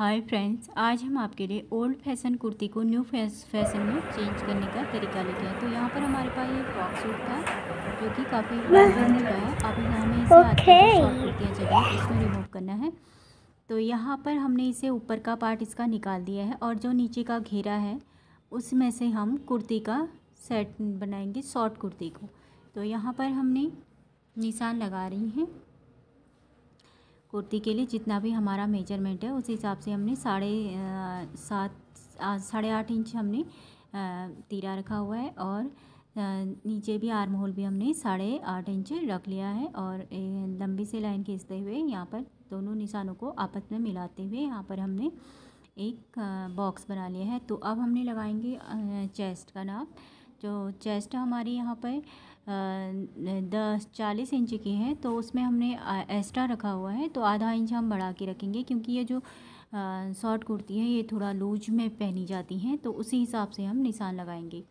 Hi friends आज हम आपके लिए ओल्ड फैशन कुर्ती को न्यू फैशन में चेंज करने का तरीका लेके हैं तो यहाँ पर हमारे पास ये फ्रॉक सूट था जो कि काफ़ी मिल रहा है अभी हमें इसे okay. तो कुर्तियाँ है जगह तो इसमें रिमूव करना है तो यहाँ पर हमने इसे ऊपर का पार्ट इसका निकाल दिया है और जो नीचे का घेरा है उसमें से हम कुर्ती का सेट बनाएंगे शॉर्ट कुर्ती को तो यहाँ पर हमने निशान लगा रही हैं कुर्ती के लिए जितना भी हमारा मेजरमेंट है उस हिसाब से हमने साढ़े सात साढ़े आठ इंच हमने तीरा रखा हुआ है और नीचे भी आर्म होल भी हमने साढ़े आठ इंच रख लिया है और लंबी से लाइन खींचते हुए यहाँ पर दोनों निशानों को आपस में मिलाते हुए यहाँ पर हमने एक बॉक्स बना लिया है तो अब हमने लगाएंगे चेस्ट का नाप जो चेस्ट हमारी यहाँ पर दस चालीस इंच की है तो उसमें हमने एक्स्ट्रा रखा हुआ है तो आधा इंच हम बढ़ा के रखेंगे क्योंकि ये जो शॉर्ट कुर्ती है ये थोड़ा लूज में पहनी जाती हैं तो उसी हिसाब से हम निशान लगाएंगे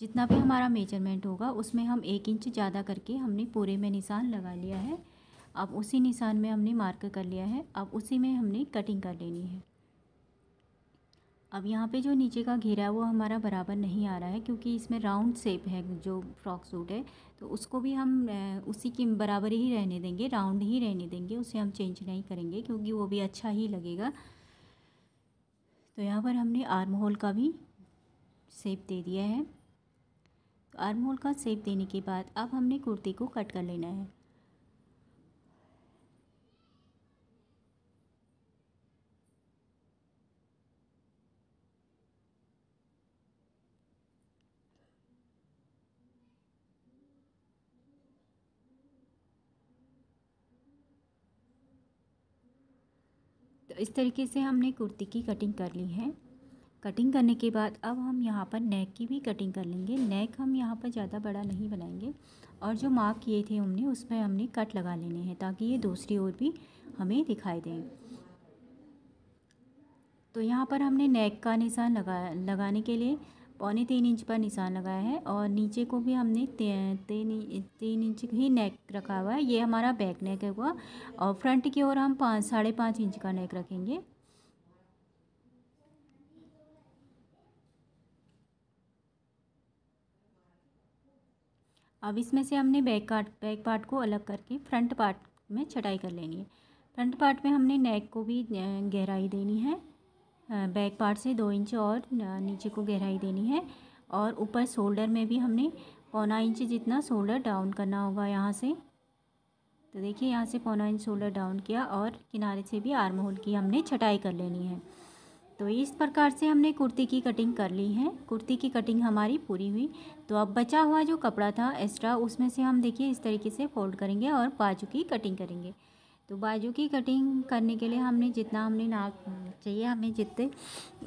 जितना भी हमारा मेजरमेंट होगा उसमें हम एक इंच ज़्यादा करके हमने पूरे में निशान लगा लिया है अब उसी निशान में हमने मार्क कर लिया है अब उसी में हमने कटिंग कर लेनी है अब यहाँ पे जो नीचे का घेरा है वो हमारा बराबर नहीं आ रहा है क्योंकि इसमें राउंड सेप है जो फ्रॉक सूट है तो उसको भी हम उसी के बराबर ही रहने देंगे राउंड ही रहने देंगे उसे हम चेंज नहीं करेंगे क्योंकि वो भी अच्छा ही लगेगा तो यहाँ पर हमने आर्म होल का भी सेप दे दिया है तो आर्म होल का सेप देने के बाद अब हमने कुर्ती को कट कर लेना है तो इस तरीके से हमने कुर्ती की कटिंग कर ली है कटिंग करने के बाद अब हम यहाँ पर नेक की भी कटिंग कर लेंगे नेक हम यहाँ पर ज़्यादा बड़ा नहीं बनाएंगे और जो मार्क किए थे हमने उसमें हमने कट लगा लेने हैं ताकि ये दूसरी ओर भी हमें दिखाई दें तो यहाँ पर हमने नेक का निशान लगा लगाने के लिए पौने तीन इंच पर निशान लगाया है और नीचे को भी हमने तीन तीन इंच ही नेक रखा हुआ है ये हमारा बैक नेक हुआ और फ्रंट की ओर हम पाँच साढ़े पाँच इंच का नेक रखेंगे अब इसमें से हमने बैक काट बैक पार्ट को अलग करके फ्रंट पार्ट में छटाई कर लेनी है फ्रंट पार्ट में हमने नेक को भी गहराई देनी है बैक पार्ट से दो इंच और नीचे को गहराई देनी है और ऊपर शोल्डर में भी हमने पौना इंच जितना शोल्डर डाउन करना होगा यहाँ से तो देखिए यहाँ से पौना इंच शोल्डर डाउन किया और किनारे से भी आर्म होल की हमने छटाई कर लेनी है तो इस प्रकार से हमने कुर्ती की कटिंग कर ली है कुर्ती की कटिंग हमारी पूरी हुई तो अब बचा हुआ जो कपड़ा था एक्स्ट्रा उसमें से हम देखिए इस तरीके से फोल्ड करेंगे और बाजू की कटिंग करेंगे तो बाजू की कटिंग करने के लिए हमने जितना हमने नाप चाहिए हमें जितने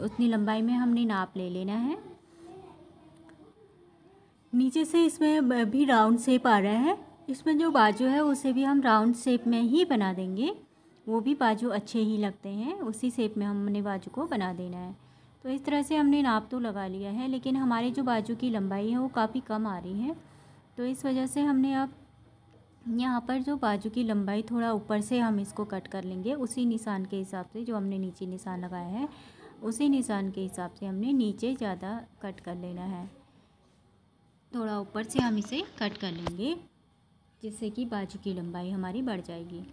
उतनी लंबाई में हमने नाप ले लेना है नीचे से इसमें भी राउंड शेप आ रहा है इसमें जो बाजू है उसे भी हम राउंड शेप में ही बना देंगे वो भी बाजू अच्छे ही लगते हैं उसी शेप में हमने बाजू को बना देना है तो इस तरह से हमने नाप तो लगा लिया है लेकिन हमारे जो बाजू की लंबाई है वो काफ़ी कम आ रही है तो इस वजह से हमने अब यहाँ पर जो बाजू की लंबाई थोड़ा ऊपर से हम इसको कट कर लेंगे उसी निशान के हिसाब से जो हमने नीचे निशान लगाया है उसी निशान के हिसाब से हमने नीचे ज़्यादा कट कर लेना है थोड़ा ऊपर से हम इसे कट कर लेंगे जिससे कि बाजू की लंबाई हमारी बढ़ जाएगी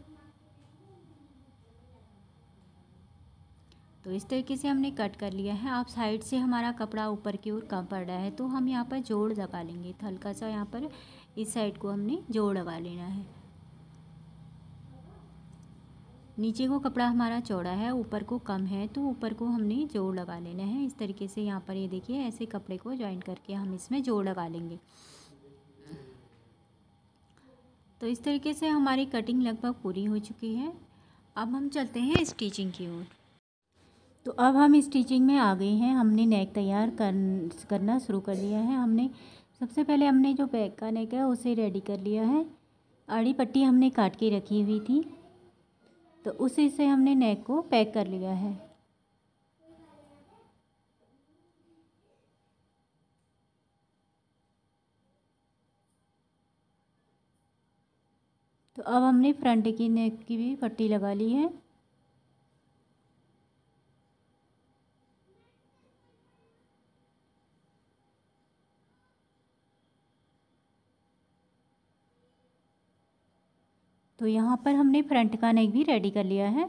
तो इस तरीके से हमने कट कर लिया है आप साइड से हमारा कपड़ा ऊपर की ओर कम पड़ रहा है तो हम यहाँ पर जोड़ लगा लेंगे तो हल्का सा यहाँ पर इस साइड को हमने जोड़ लगा लेना है नीचे को कपड़ा हमारा चौड़ा है ऊपर को कम है तो ऊपर को हमने जोड़ लगा लेना है इस तरीके से यहाँ पर ये देखिए ऐसे कपड़े को ज्वाइन करके हम इसमें जोड़ लगा लेंगे तो इस तरीके से हमारी कटिंग लगभग पूरी हो चुकी है अब हम चलते हैं स्टिचिंग की ओर तो अब हम स्टिचिंग में आ गए हैं हमने नेक तैयार कर, करना शुरू कर लिया है हमने सबसे पहले हमने जो बैक का नेक है उसे रेडी कर लिया है आड़ी पट्टी हमने काट के रखी हुई थी तो उसी से हमने नेक को पैक कर लिया है तो अब हमने फ्रंट की नेक की भी पट्टी लगा ली है तो यहाँ पर हमने फ्रंट का नेक भी रेडी कर लिया है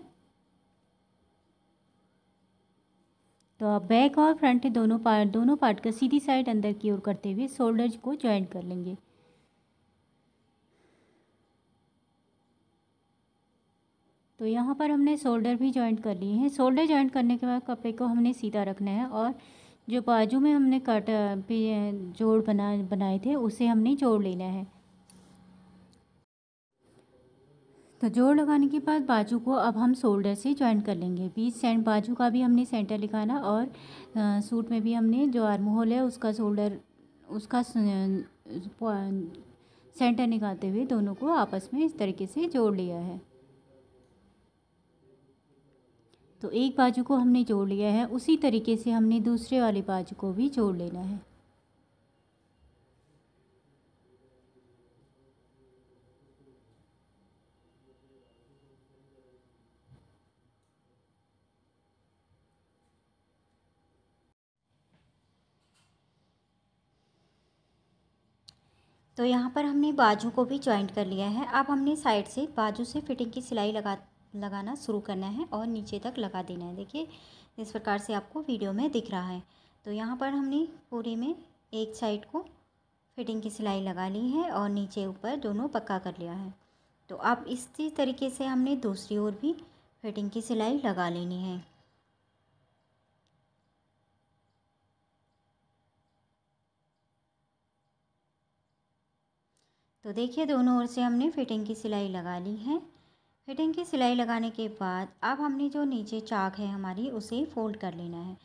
तो आप बैक और फ्रंट दोनों पार्ट दोनों पार्ट का सीधी साइड अंदर की ओर करते हुए शोल्डर्स को ज्वाइंट कर लेंगे तो यहाँ पर हमने शोल्डर भी ज्वाइंट कर लिए हैं शोल्डर ज्वाइंट करने के बाद कपड़े को हमने सीधा रखना है और जो बाजू में हमने कट जोड़ बना बनाए थे उसे हमने जोड़ लेना है तो जोड़ लगाने के बाद बाजू को अब हम शोल्डर से ज्वाइन कर लेंगे बीच सेंट बाजू का भी हमने सेंटर लिखाना और आ, सूट में भी हमने जो आर्म होल है उसका शोल्डर उसका सेंटर निकालते हुए दोनों को आपस में इस तरीके से जोड़ लिया है तो एक बाजू को हमने जोड़ लिया है उसी तरीके से हमने दूसरे वाले बाजू को भी जोड़ लेना है तो यहाँ पर हमने बाजू को भी ज्वाइंट कर लिया है अब हमने साइड से बाजू से फिटिंग की सिलाई लगा लगाना शुरू करना है और नीचे तक लगा देना है देखिए इस प्रकार से आपको वीडियो में दिख रहा है तो यहाँ पर हमने पूरे में एक साइड को फिटिंग की सिलाई लगा ली है और नीचे ऊपर दोनों पक्का कर लिया है तो अब इसी तरीके से हमने दूसरी ओर भी फिटिंग की सिलाई लगा लेनी है तो देखिए दोनों ओर से हमने फिटिंग की सिलाई लगा ली है फिटिंग की सिलाई लगाने के बाद अब हमने जो नीचे चाक है हमारी उसे फोल्ड कर लेना है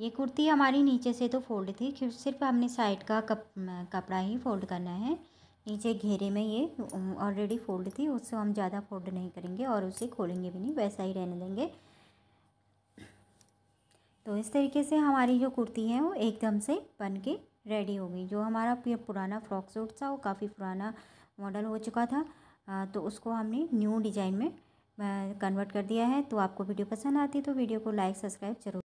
ये कुर्ती हमारी नीचे से तो फोल्ड थी सिर्फ हमने साइड का कप, कपड़ा ही फोल्ड करना है नीचे घेरे में ये ऑलरेडी फोल्ड थी उससे हम ज़्यादा फोल्ड नहीं करेंगे और उसे खोलेंगे भी नहीं वैसा ही रहने देंगे तो इस तरीके से हमारी जो कुर्ती है वो एकदम से बन के रेडी हो गई जो हमारा पुराना फ्रॉक सूट था वो काफ़ी पुराना मॉडल हो चुका था तो उसको हमने न्यू डिज़ाइन में कन्वर्ट कर दिया है तो आपको वीडियो पसंद आती है तो वीडियो को लाइक सब्सक्राइब जरूर